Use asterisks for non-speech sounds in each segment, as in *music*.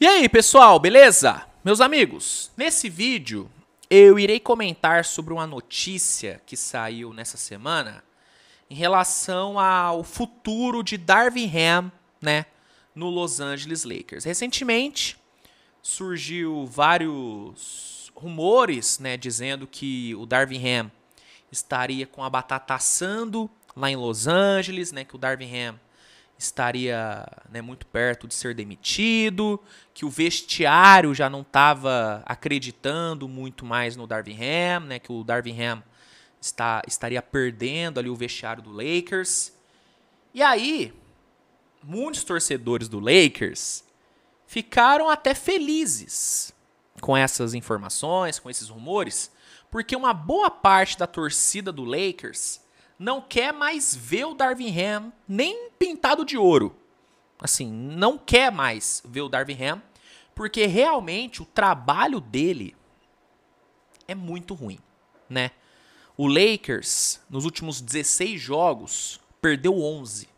E aí, pessoal, beleza? Meus amigos, nesse vídeo eu irei comentar sobre uma notícia que saiu nessa semana em relação ao futuro de Darvin Ham, né, no Los Angeles Lakers. Recentemente surgiu vários rumores, né, dizendo que o Darvin Ham estaria com a batata assando lá em Los Angeles, né, que o Darvin Ham estaria né, muito perto de ser demitido, que o vestiário já não estava acreditando muito mais no Darvin Ham, né, que o Darvin Ham está, estaria perdendo ali o vestiário do Lakers. E aí, muitos torcedores do Lakers ficaram até felizes com essas informações, com esses rumores, porque uma boa parte da torcida do Lakers não quer mais ver o Darvin Ham nem pintado de ouro. Assim, não quer mais ver o Darvin Ham, porque realmente o trabalho dele é muito ruim, né? O Lakers, nos últimos 16 jogos, perdeu 11.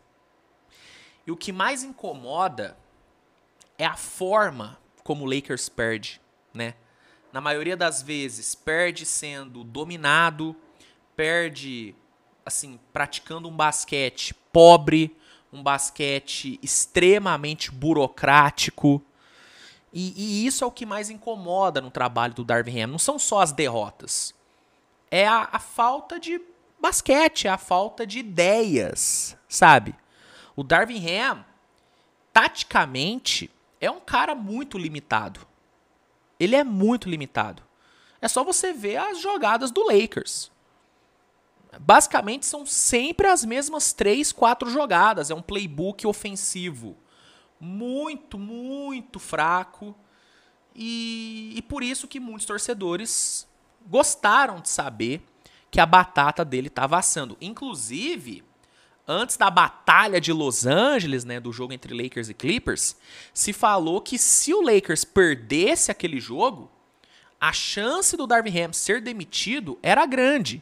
E o que mais incomoda é a forma como o Lakers perde, né? Na maioria das vezes, perde sendo dominado, perde assim, praticando um basquete pobre, um basquete extremamente burocrático. E, e, isso é o que mais incomoda no trabalho do Darvin Ham. Não são só as derrotas. É a, a falta de basquete, é a falta de ideias, sabe? O Darvin Ham, taticamente, é um cara muito limitado. Ele é muito limitado. É só você ver as jogadas do Lakers basicamente são sempre as mesmas três, quatro jogadas. É um playbook ofensivo muito, muito fraco. E, e por isso que muitos torcedores gostaram de saber que a batata dele estava tá assando. Inclusive, antes da batalha de Los Angeles, né, do jogo entre Lakers e Clippers, se falou que se o Lakers perdesse aquele jogo, a chance do Darvin Ham ser demitido era grande.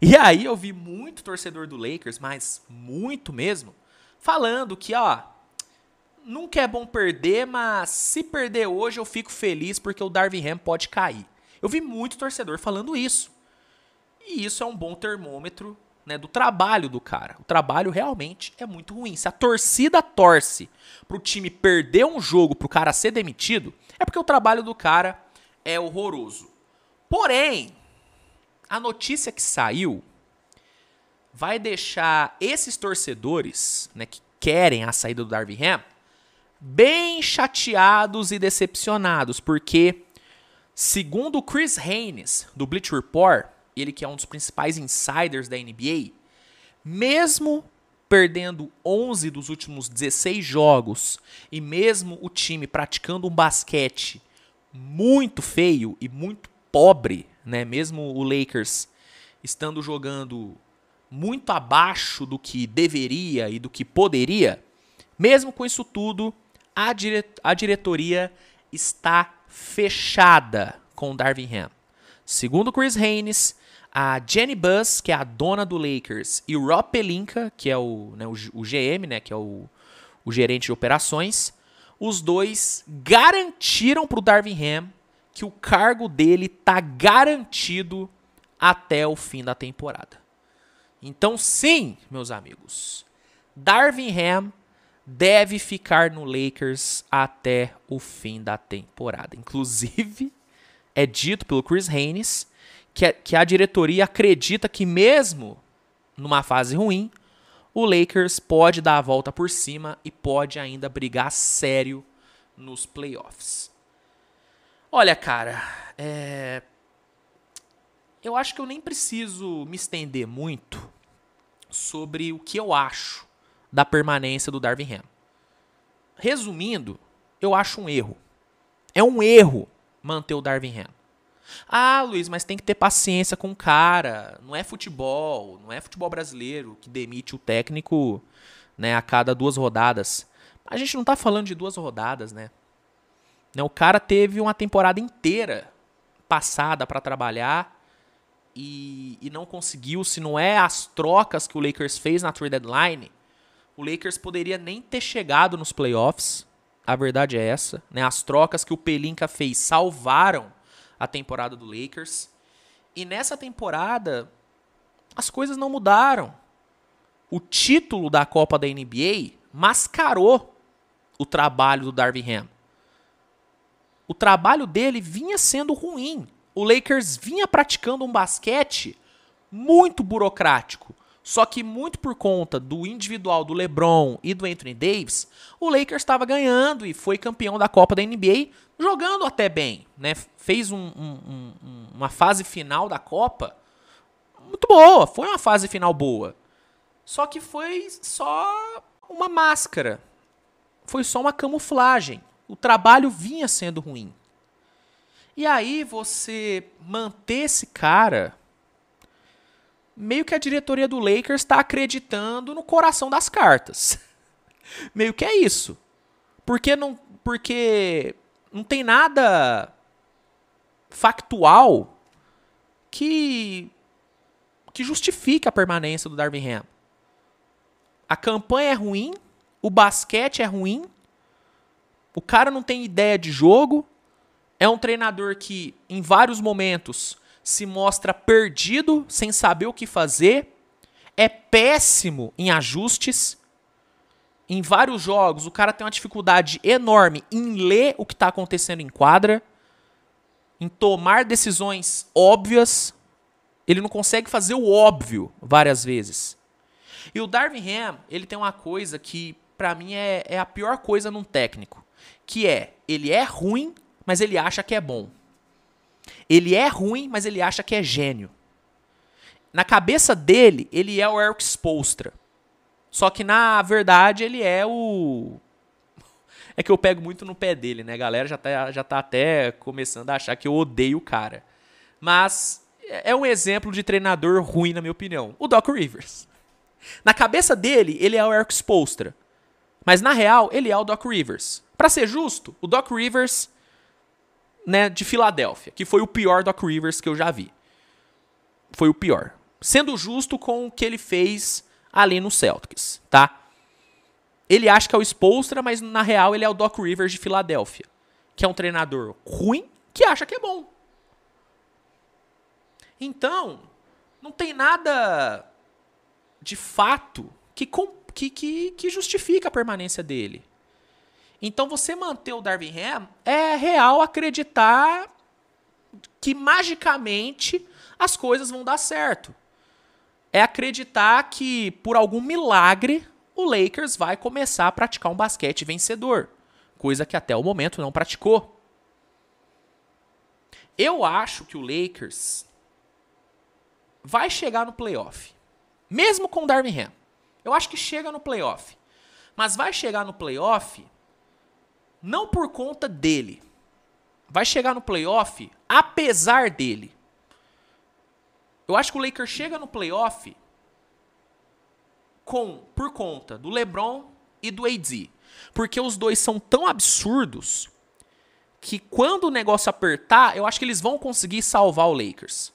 E aí eu vi muito torcedor do Lakers, mas muito mesmo, falando que, ó, nunca é bom perder, mas se perder hoje eu fico feliz porque o Darvin Ham pode cair. Eu vi muito torcedor falando isso. E isso é um bom termômetro né, do trabalho do cara. O trabalho realmente é muito ruim. Se a torcida torce pro time perder um jogo pro cara ser demitido, é porque o trabalho do cara é horroroso. Porém, a notícia que saiu vai deixar esses torcedores, né, que querem a saída do Darby Ham, bem chateados e decepcionados, porque segundo o Chris Haynes do Bleacher Report, ele que é um dos principais insiders da NBA, mesmo perdendo 11 dos últimos 16 jogos e mesmo o time praticando um basquete muito feio e muito pobre né? Mesmo o Lakers estando jogando muito abaixo do que deveria e do que poderia, mesmo com isso tudo, a, dire a diretoria está fechada com o Darvin Ham. Segundo Chris Haynes, a Jenny Buss, que é a dona do Lakers, e o Rob Pelinka, que é o, né, o, o GM, né, que é o, o gerente de operações, os dois garantiram para o Darvin Ham que o cargo dele tá garantido até o fim da temporada. Então, sim, meus amigos, Darvin Ham deve ficar no Lakers até o fim da temporada. Inclusive, é dito pelo Chris Haynes que que a diretoria acredita que mesmo numa fase ruim, o Lakers pode dar a volta por cima e pode ainda brigar sério nos playoffs. Olha, cara, é... eu acho que eu nem preciso me estender muito sobre o que eu acho da permanência do Darwin Ham. Resumindo, eu acho um erro. É um erro manter o Darwin Ham. Ah, Luiz, mas tem que ter paciência com o cara. Não é futebol, não é futebol brasileiro que demite o técnico né, a cada duas rodadas. A gente não tá falando de duas rodadas, né? Né? O cara teve uma temporada inteira passada para trabalhar e, e, não conseguiu. Se não é as trocas que o Lakers fez na trade deadline, o Lakers poderia nem ter chegado nos playoffs. A verdade é essa. Né? As trocas que o Pelinka fez salvaram a temporada do Lakers. E nessa temporada, as coisas não mudaram. O título da Copa da NBA mascarou o trabalho do Darvin Ham o trabalho dele vinha sendo ruim. O Lakers vinha praticando um basquete muito burocrático. Só que muito por conta do individual do LeBron e do Anthony Davis, o Lakers estava ganhando e foi campeão da Copa da NBA, jogando até bem, né? Fez um, um, um, uma fase final da Copa muito boa, foi uma fase final boa. Só que foi só uma máscara, foi só uma camuflagem o trabalho vinha sendo ruim. E aí você manter esse cara, meio que a diretoria do Lakers está acreditando no coração das cartas. *laughs* meio que é isso. Porque não, porque não tem nada factual que que justifique a permanência do Darwin Ham. A campanha é ruim, o basquete é ruim, o cara não tem ideia de jogo. É um treinador que, em vários momentos, se mostra perdido, sem saber o que fazer. É péssimo em ajustes. Em vários jogos, o cara tem uma dificuldade enorme em ler o que está acontecendo em quadra, em tomar decisões óbvias. Ele não consegue fazer o óbvio várias vezes. E o Darvin Ham, ele tem uma coisa que, para mim, é, é a pior coisa num técnico que é ele é ruim, mas ele acha que é bom. Ele é ruim, mas ele acha que é gênio. Na cabeça dele, ele é o Eric Spolstra. Só que na verdade ele é o *laughs* é que eu pego muito no pé dele, né? A galera já tá, já tá até começando a achar que eu odeio o cara. Mas é, é um exemplo de treinador ruim, na minha opinião. O Doc Rivers. Na cabeça dele, ele é o Eric Spolstra. Mas na real, ele é o Doc Rivers. Para ser justo, o Doc Rivers né, de Filadélfia, que foi o pior Doc Rivers que eu já vi. Foi o pior. Sendo justo com o que ele fez ali no Celtics, tá? Ele acha que é o Spolstra, mas na real ele é o Doc Rivers de Filadélfia, que é um treinador ruim que acha que é bom. Então, não tem nada de fato que compre que, que, que justifica a permanência dele. Então você manter o Darwin Ham é real acreditar que magicamente as coisas vão dar certo. É acreditar que por algum milagre o Lakers vai começar a praticar um basquete vencedor, coisa que até o momento não praticou. Eu acho que o Lakers vai chegar no playoff, mesmo com o Darwin Ham. Eu acho que chega no playoff. Mas vai chegar no playoff não por conta dele. Vai chegar no playoff apesar dele. Eu acho que o Lakers chega no playoff com por conta do LeBron e do AD, porque os dois são tão absurdos que quando o negócio apertar, eu acho que eles vão conseguir salvar o Lakers.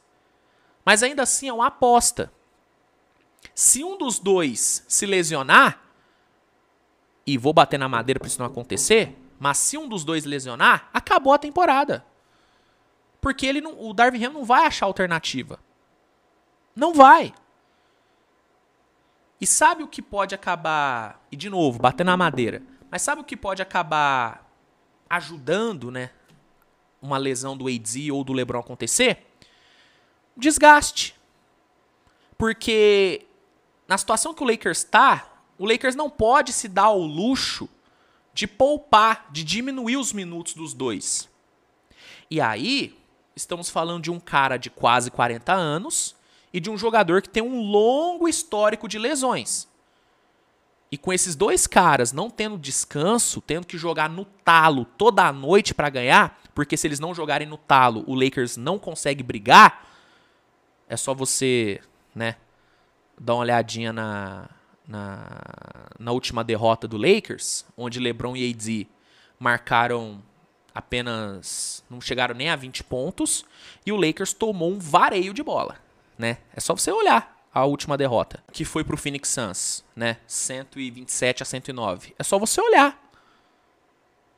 Mas ainda assim é uma aposta. Se um dos dois se lesionar, e vou bater na madeira para isso não acontecer, mas se um dos dois lesionar, acabou a temporada. Porque ele não, o Darwin Ham não vai achar alternativa. Não vai. E sabe o que pode acabar, e de novo, bater na madeira, mas sabe o que pode acabar ajudando, né, uma lesão do AD ou do LeBron acontecer? Desgaste. Porque na situação que o Lakers está, o Lakers não pode se dar ao luxo de poupar, de diminuir os minutos dos dois. E aí, estamos falando de um cara de quase 40 anos e de um jogador que tem um longo histórico de lesões. E com esses dois caras não tendo descanso, tendo que jogar no talo toda a noite para ganhar, porque se eles não jogarem no talo, o Lakers não consegue brigar. É só você, né, dar uma olhadinha na, na, na última derrota do Lakers, onde LeBron e AD marcaram apenas não chegaram nem a 20 pontos e o Lakers tomou um vareio de bola, né? É só você olhar a última derrota, que foi pro Phoenix Suns, né? 127 a 109. É só você olhar.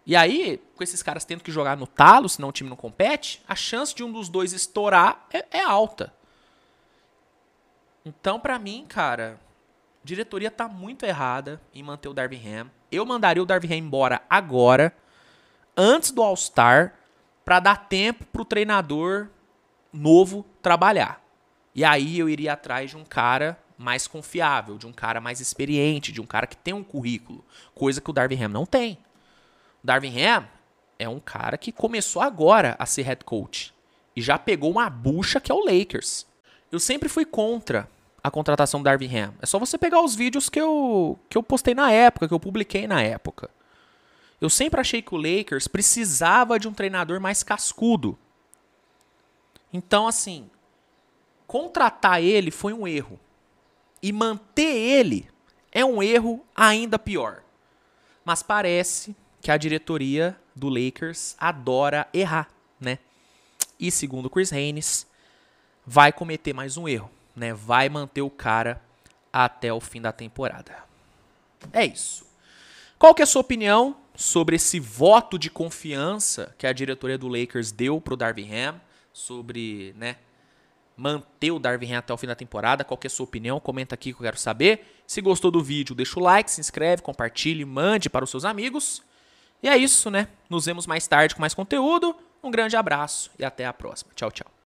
E aí, com esses caras tendo que jogar no talo, senão o time não compete, a chance de um dos dois estourar é, é alta. Então, para mim, cara, diretoria tá muito errada em manter o Darby Ham. Eu mandaria o Darby Ham embora agora, antes do All-Star, para dar tempo pro treinador novo trabalhar. E aí eu iria atrás de um cara mais confiável, de um cara mais experiente, de um cara que tem um currículo, coisa que o Darvin Ham não tem. O Darvin Ham é um cara que começou agora a ser head coach e já pegou uma bucha que é o Lakers. Eu sempre fui contra a contratação do Darby Ham? É só você pegar os vídeos que eu, que eu postei na época, que eu publiquei na época. Eu sempre achei que o Lakers precisava de um treinador mais cascudo. Então, assim, contratar ele foi um erro. E manter ele é um erro ainda pior. Mas parece que a diretoria do Lakers adora errar, né? E segundo Chris Haynes, vai cometer mais um erro né, vai manter o cara até o fim da temporada. É isso. Qual que é a sua opinião sobre esse voto de confiança que a diretoria do Lakers deu pro Darvin Ham sobre, né, manter o Darvin Ham até o fim da temporada? Qual que é a sua opinião? Comenta aqui que eu quero saber. Se gostou do vídeo, deixa o like, se inscreve, compartilhe, mande para os seus amigos. E é isso, né? Nos vemos mais tarde com mais conteúdo. Um grande abraço e até a próxima. Tchau, tchau.